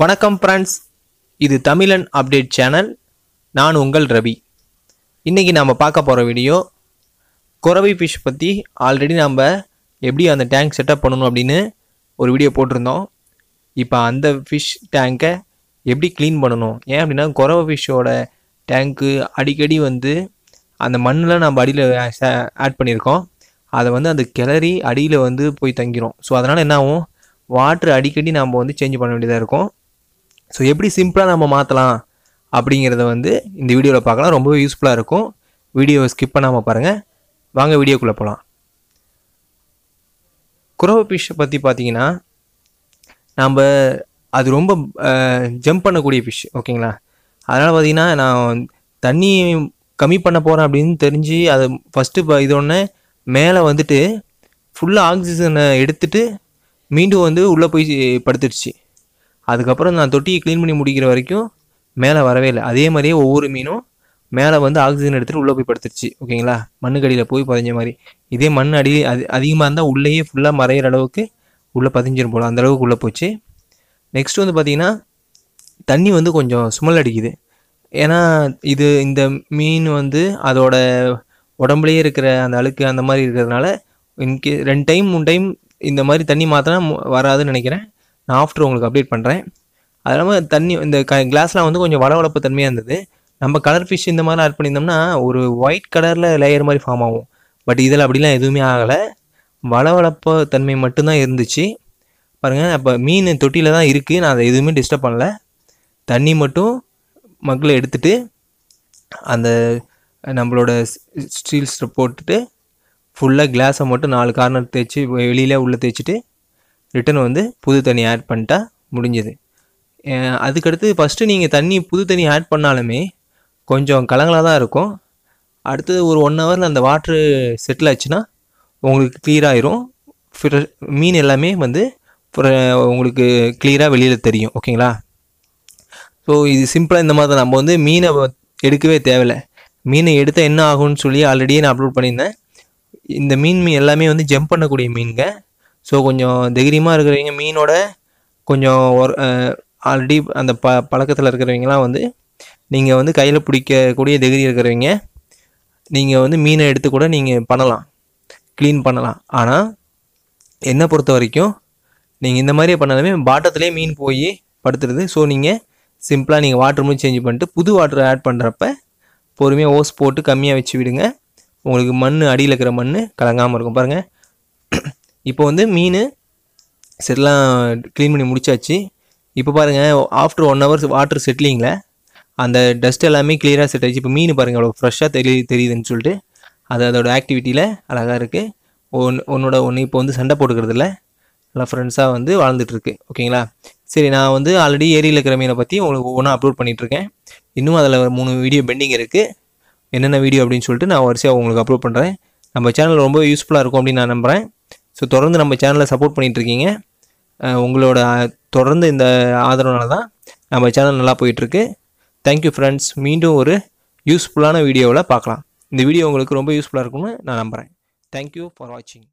வணக்கம் ஃப்ரெண்ட்ஸ் இது தமிழன் அப்டேட் சேனல் நான் உங்கள் ரவி இன்றைக்கி நாம் பார்க்க போகிற வீடியோ குறவை ஃபிஷ் பற்றி ஆல்ரெடி நம்ம எப்படி அந்த டேங்க் செட்டப் பண்ணணும் அப்படின்னு ஒரு வீடியோ போட்டிருந்தோம் இப்போ அந்த ஃபிஷ் டேங்கை எப்படி க்ளீன் பண்ணணும் ஏன் அப்படின்னா குறவை ஃபிஷ்ஷோட டேங்க்கு அடிக்கடி வந்து அந்த மண்ணில் நம்ம அடியில் ஆட் பண்ணியிருக்கோம் அதை வந்து அந்த கிளறி அடியில் வந்து போய் தங்கிடும் ஸோ அதனால் என்ன ஆகும் வாட்ரு அடிக்கடி நம்ம வந்து சேஞ்ச் பண்ண வேண்டியதாக இருக்கும் ஸோ எப்படி சிம்பிளாக நம்ம மாற்றலாம் அப்படிங்கிறத வந்து இந்த வீடியோவில் பார்க்கலாம் ரொம்பவே யூஸ்ஃபுல்லாக இருக்கும் வீடியோவை ஸ்கிப் பண்ணாமல் பாருங்கள் வாங்க வீடியோக்குள்ளே போகலாம் குரோவை ஃபிஷ்ஷை பற்றி பார்த்தீங்கன்னா நம்ம அது ரொம்ப ஜம்ப் பண்ணக்கூடிய ஃபிஷ் ஓகேங்களா அதனால் பார்த்திங்கன்னா நான் தண்ணி கம்மி பண்ண போகிறேன் அப்படின்னு தெரிஞ்சு அதை ஃபஸ்ட்டு இப்போ இது ஒன்று மேலே வந்துட்டு ஃபுல்லாக ஆக்சிஜனை எடுத்துகிட்டு மீண்டும் வந்து உள்ளே போய் படுத்துடுச்சு அதுக்கப்புறம் நான் தொட்டியை க்ளீன் பண்ணி முடிக்கிற வரைக்கும் மேலே வரவே இல்லை அதே மாதிரியே ஒவ்வொரு மீனும் மேலே வந்து ஆக்சிஜன் எடுத்துகிட்டு உள்ளே போய் படுத்துருச்சு ஓகேங்களா மண்ணுக்கடியில் போய் பதிஞ்ச மாதிரி இதே மண் அடி அது அதிகமாக இருந்தால் உள்ளேயே ஃபுல்லாக மறையிற அளவுக்கு உள்ளே பதிஞ்சிரும் போல அந்த அளவுக்கு உள்ளே போச்சு நெக்ஸ்ட் வந்து பார்த்திங்கன்னா தண்ணி வந்து கொஞ்சம் சுமல் அடிக்குது ஏன்னா இது இந்த மீன் வந்து அதோட உடம்புலேயே இருக்கிற அந்த அழுக்கு அந்த மாதிரி இருக்கிறதுனால இன்கே ரெண்டு டைம் மூணு டைம் இந்த மாதிரி தண்ணி மாற்றினா வராதுன்னு நினைக்கிறேன் நான் ஆஃப்டர் உங்களுக்கு அப்டேட் பண்ணுறேன் அது இல்லாமல் தண்ணி இந்த க கிளாஸ்லாம் வந்து கொஞ்சம் வளவளப்பு தன்மையாக இருந்தது நம்ம கலர் ஃபிஷ் இந்த மாதிரி ஆட் பண்ணியிருந்தோம்னா ஒரு ஒயிட் கலரில் லேயர் மாதிரி ஃபார்ம் ஆகும் பட் இதில் அப்படிலாம் எதுவுமே ஆகலை வளவளப்பு தன்மை மட்டும்தான் இருந்துச்சு பாருங்கள் அப்போ மீன் தொட்டியில் தான் இருக்குது நான் அதை எதுவுமே டிஸ்டர்ப் பண்ணல தண்ணி மட்டும் மக்களை எடுத்துகிட்டு அந்த நம்மளோட ஸ்டீல்ஸ் போட்டுட்டு ஃபுல்லாக கிளாஸை மட்டும் நாலு கார்னர் தேய்ச்சி வெளியில் உள்ளே தேய்ச்சிட்டு ரிட்டன் வந்து புது தண்ணி ஆட் பண்ணிட்டா முடிஞ்சது அதுக்கடுத்து ஃபஸ்ட்டு நீங்கள் தண்ணி புது தண்ணி ஆட் பண்ணாலுமே கொஞ்சம் கலங்களாக தான் இருக்கும் அடுத்தது ஒரு ஒன் ஹவரில் அந்த வாட்ரு செட்டில் ஆச்சுன்னா உங்களுக்கு கிளியர் ஆயிரும் மீன் எல்லாமே வந்து உங்களுக்கு கிளியராக வெளியில் தெரியும் ஓகேங்களா ஸோ இது சிம்பிளாக இந்த மாதிரி தான் நம்ம வந்து மீனை எடுக்கவே தேவையில்லை மீனை எடுத்தால் என்ன ஆகும்னு சொல்லி ஆல்ரெடியே நான் அப்லோட் பண்ணியிருந்தேன் இந்த மீன் மீன் எல்லாமே வந்து ஜம்ப் பண்ணக்கூடிய மீன்கள் ஸோ கொஞ்சம் தைரியமாக இருக்கிறவங்க மீனோட கொஞ்சம் ஒரு ஆல்ரெடி அந்த ப பழக்கத்தில் இருக்கிறவங்களாம் வந்து நீங்கள் வந்து கையில் பிடிக்கக்கூடிய தைரியம் இருக்கிறவங்க நீங்கள் வந்து மீனை எடுத்து கூட நீங்கள் பண்ணலாம் க்ளீன் பண்ணலாம் ஆனால் என்னை பொறுத்த வரைக்கும் நீங்கள் இந்த மாதிரியே பண்ணாலுமே பாட்டத்துலேயே மீன் போய் படுத்துடுது ஸோ நீங்கள் சிம்பிளாக நீங்கள் வாட்டர் மட்டும் சேஞ்ச் பண்ணிட்டு புது வாட்டர் ஆட் பண்ணுறப்ப பொறுமையாக ஓஸ் போட்டு கம்மியாக வச்சு விடுங்க உங்களுக்கு மண் அடியில் இருக்கிற மண் கலங்காமல் இருக்கும் பாருங்கள் இப்போ வந்து மீன் செல்லாம் க்ளீன் பண்ணி முடிச்சாச்சு இப்போ பாருங்கள் ஆஃப்டர் ஒன் ஹவர்ஸ் வாட்டர் செட்டிலிங்கில் அந்த டஸ்ட் எல்லாமே கிளியராக செட் ஆகிடுச்சு இப்போ மீன் பாருங்கள் அவ்வளோ ஃப்ரெஷ்ஷாக தெரிய தெரியுதுன்னு சொல்லிட்டு அது அதோட ஆக்டிவிட்டியில் அழகாக இருக்குது ஒன் உன்னோட ஒன்று இப்போ வந்து சண்டை போட்டுக்கிறதுல நல்லா ஃப்ரெண்ட்ஸாக வந்து வாழ்ந்துட்டுருக்கு ஓகேங்களா சரி நான் வந்து ஆல்ரெடி ஏரியில் இருக்கிற மீனை பற்றி உங்களுக்கு ஒவ்வொன்றா அப்லோட் பண்ணிகிட்ருக்கேன் இன்னும் அதில் மூணு வீடியோ பெண்டிங் இருக்குது என்னென்ன வீடியோ அப்படின்னு சொல்லிட்டு நான் வரிசையாக உங்களுக்கு அப்லோட் பண்ணுறேன் நம்ம சேனல் ரொம்ப யூஸ்ஃபுல்லாக இருக்கும் அப்படின்னு நான் நம்புகிறேன் ஸோ தொடர்ந்து நம்ம சேனலை சப்போர்ட் பண்ணிகிட்ருக்கீங்க உங்களோட தொடர்ந்து இந்த ஆதரவுனால தான் நம்ம சேனல் நல்லா போயிட்டுருக்கு தேங்க்யூ ஃப்ரெண்ட்ஸ் மீண்டும் ஒரு யூஸ்ஃபுல்லான வீடியோவில் பார்க்கலாம் இந்த வீடியோ உங்களுக்கு ரொம்ப யூஸ்ஃபுல்லாக இருக்கும்னு நான் நம்புகிறேன் தேங்க்யூ ஃபார் வாட்சிங்